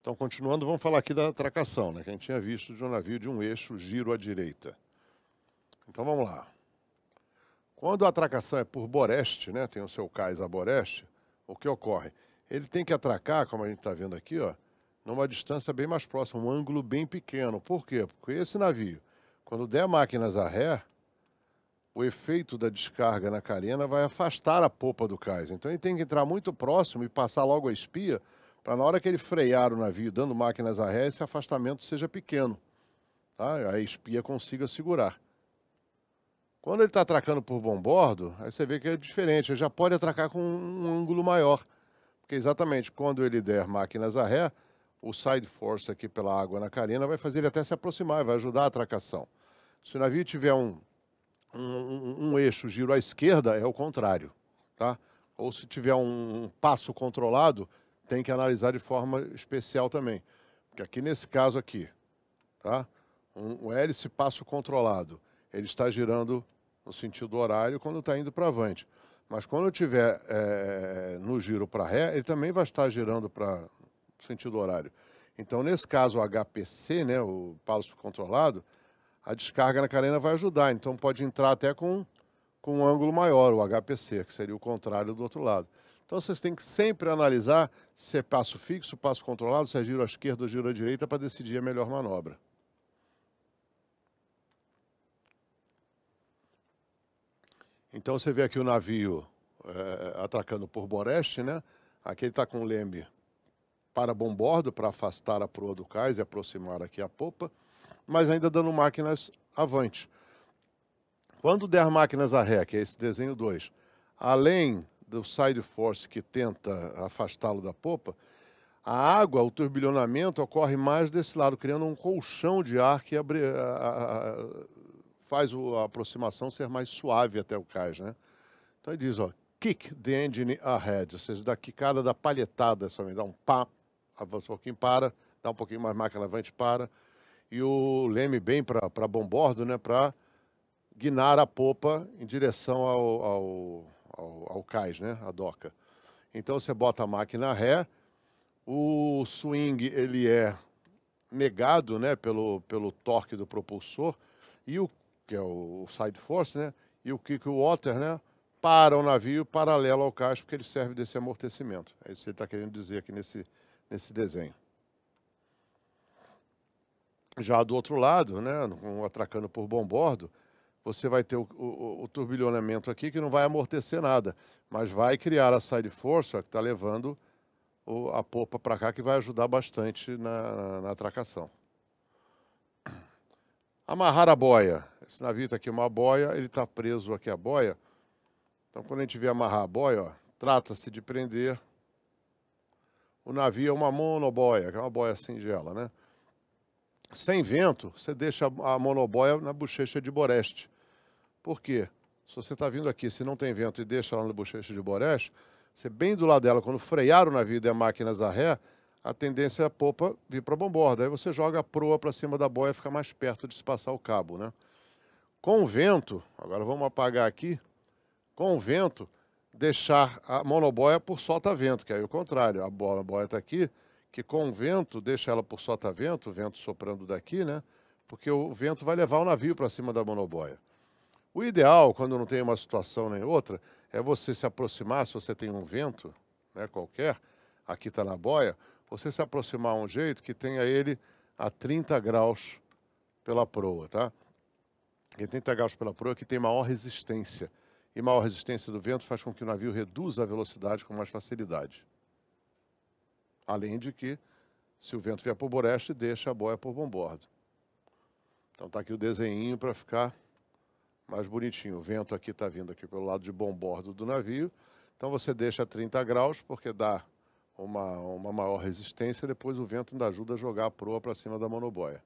Então, continuando, vamos falar aqui da atracação, né, que a gente tinha visto de um navio de um eixo giro à direita. Então, vamos lá. Quando a atracação é por boreste, né, tem o seu cais a boreste, o que ocorre? Ele tem que atracar, como a gente está vendo aqui, ó, numa distância bem mais próxima, um ângulo bem pequeno. Por quê? Porque esse navio, quando der máquinas a ré, o efeito da descarga na carena vai afastar a popa do cais. Então ele tem que entrar muito próximo e passar logo a espia para na hora que ele frear o navio dando máquinas a ré, esse afastamento seja pequeno. Tá? A espia consiga segurar. Quando ele está atracando por bom bordo, aí você vê que é diferente, ele já pode atracar com um ângulo maior. Porque exatamente quando ele der máquinas a ré, o side force aqui pela água na carina vai fazer ele até se aproximar, vai ajudar a atracação. Se o navio tiver um, um, um, um eixo giro à esquerda, é o contrário. Tá? Ou se tiver um passo controlado, tem que analisar de forma especial também. Porque aqui nesse caso aqui, tá? Um, um hélice passo controlado, ele está girando no sentido horário quando está indo para avante. Mas quando eu tiver é, no giro para ré, ele também vai estar girando para sentido horário. Então, nesse caso, o HPC, né, o passo controlado, a descarga na carena vai ajudar. Então, pode entrar até com, com um ângulo maior, o HPC, que seria o contrário do outro lado. Então vocês têm que sempre analisar se é passo fixo, passo controlado, se é giro à esquerda ou giro à direita para decidir a melhor manobra. Então você vê aqui o navio é, atracando por Boreste, né? Aqui ele está com o leme para bombordo para afastar a proa do cais e aproximar aqui a popa, mas ainda dando máquinas avante. Quando der máquinas a ré, que é esse desenho 2, além do side force que tenta afastá-lo da popa, a água, o turbilhonamento ocorre mais desse lado, criando um colchão de ar que abre, a, a, faz a aproximação ser mais suave até o cais, né? Então ele diz, ó, kick the engine ahead, ou seja, da quicada, da palhetada, somente dá um pá, avança um pouquinho, para, dá um pouquinho mais máquina, levante, para, e o leme bem para bombordo, né, para guinar a popa em direção ao, ao ao, ao cais, né? A doca. Então você bota a máquina ré, o swing ele é negado, né? Pelo, pelo torque do propulsor e o que é o side force, né? E o kick water, né? Para o navio paralelo ao cais porque ele serve desse amortecimento. É isso que ele está querendo dizer aqui nesse nesse desenho. Já do outro lado, né, atracando por bombordo. bordo, você vai ter o, o, o turbilhonamento aqui que não vai amortecer nada, mas vai criar a side force que está levando o, a polpa para cá, que vai ajudar bastante na, na atracação. Amarrar a boia. Esse navio está aqui uma boia, ele está preso aqui a boia. Então, quando a gente vê amarrar a boia, trata-se de prender. O navio é uma monoboia, que é uma boia singela, né? sem vento, você deixa a monobóia na bochecha de boreste. Por quê? Se você está vindo aqui, se não tem vento e deixa ela na bochecha de boreste, você bem do lado dela, quando frear o navio e der máquinas a ré, a tendência é a popa vir para a bomborda. Aí você joga a proa para cima da boia, fica mais perto de se passar o cabo, né? Com o vento, agora vamos apagar aqui, com o vento, deixar a monobóia por solta-vento, que é o contrário, a boia está aqui, que com o vento deixa ela por sotavento, tá o vento soprando daqui, né? Porque o vento vai levar o navio para cima da monoboia. O ideal, quando não tem uma situação nem outra, é você se aproximar, se você tem um vento né, qualquer, aqui está na boia, você se aproximar um jeito que tenha ele a 30 graus pela proa, tá? E 30 graus pela proa é que tem maior resistência. E maior resistência do vento faz com que o navio reduza a velocidade com mais facilidade. Além de que, se o vento vier por boreste, deixa a boia por bombordo. Então está aqui o desenho para ficar mais bonitinho. O vento aqui está vindo aqui pelo lado de bombordo do navio. Então você deixa 30 graus, porque dá uma, uma maior resistência, depois o vento ainda ajuda a jogar a proa para cima da monoboia.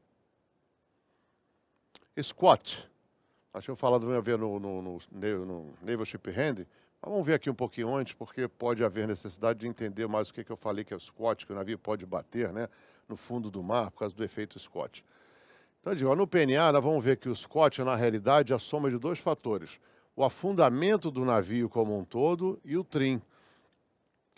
Squat. Nós tínhamos falado uma ver no, no, no, no Naval Ship Hand, Vamos ver aqui um pouquinho antes, porque pode haver necessidade de entender mais o que, que eu falei que é o Scott, que o navio pode bater né, no fundo do mar por causa do efeito Scott. Então, digo, no PNA, nós vamos ver que o Scott, na realidade, é a soma de dois fatores. O afundamento do navio como um todo e o trim.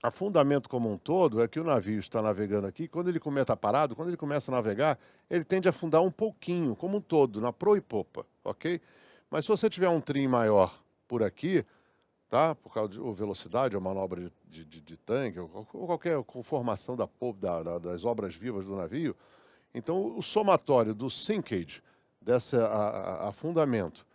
Afundamento como um todo é que o navio está navegando aqui, quando ele começa tá parado, quando ele começa a navegar, ele tende a afundar um pouquinho, como um todo, na proa e popa, ok? Mas se você tiver um trim maior por aqui, tá? Por causa de ou velocidade, ou manobra de, de, de tanque, ou, ou, qualquer conformação da, da, da, das obras vivas do navio. Então, o somatório do sinkage, desse afundamento,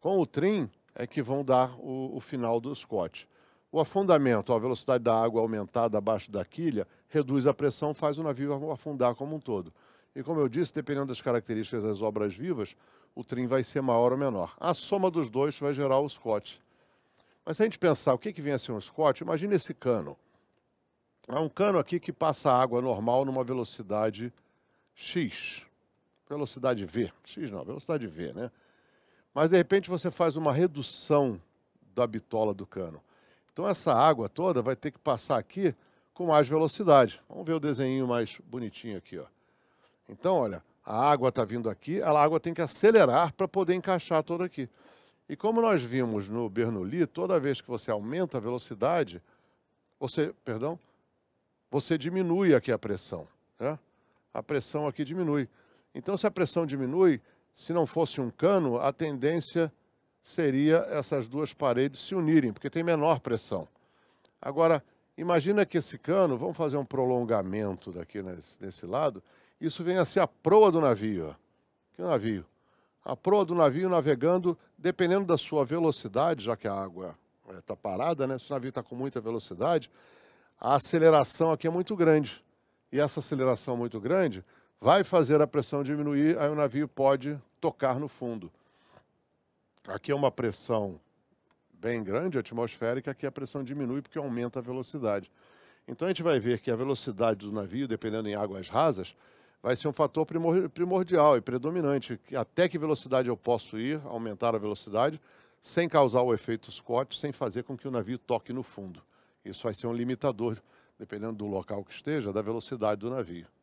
com o trim, é que vão dar o, o final do Scott. O afundamento, a velocidade da água aumentada abaixo da quilha, reduz a pressão, faz o navio afundar como um todo. E como eu disse, dependendo das características das obras vivas, o trim vai ser maior ou menor. A soma dos dois vai gerar o Scott. Mas se a gente pensar o que, que vem a ser um Scott, imagine esse cano. É um cano aqui que passa água normal numa velocidade X. Velocidade V. X não, velocidade V, né? Mas de repente você faz uma redução da bitola do cano. Então essa água toda vai ter que passar aqui com mais velocidade. Vamos ver o desenho mais bonitinho aqui, ó. Então, olha, a água está vindo aqui, a água tem que acelerar para poder encaixar toda aqui. E como nós vimos no Bernoulli, toda vez que você aumenta a velocidade, você, perdão, você diminui aqui a pressão. Né? A pressão aqui diminui. Então, se a pressão diminui, se não fosse um cano, a tendência seria essas duas paredes se unirem, porque tem menor pressão. Agora, imagina que esse cano, vamos fazer um prolongamento daqui nesse, desse lado, isso vem a ser a proa do navio. Que navio? a proa do navio navegando, dependendo da sua velocidade, já que a água está é, parada, né? se o navio está com muita velocidade, a aceleração aqui é muito grande. E essa aceleração muito grande vai fazer a pressão diminuir, aí o navio pode tocar no fundo. Aqui é uma pressão bem grande, atmosférica, aqui a pressão diminui porque aumenta a velocidade. Então a gente vai ver que a velocidade do navio, dependendo em águas rasas, vai ser um fator primordial e predominante. Até que velocidade eu posso ir, aumentar a velocidade, sem causar o efeito Scott, sem fazer com que o navio toque no fundo. Isso vai ser um limitador, dependendo do local que esteja, da velocidade do navio.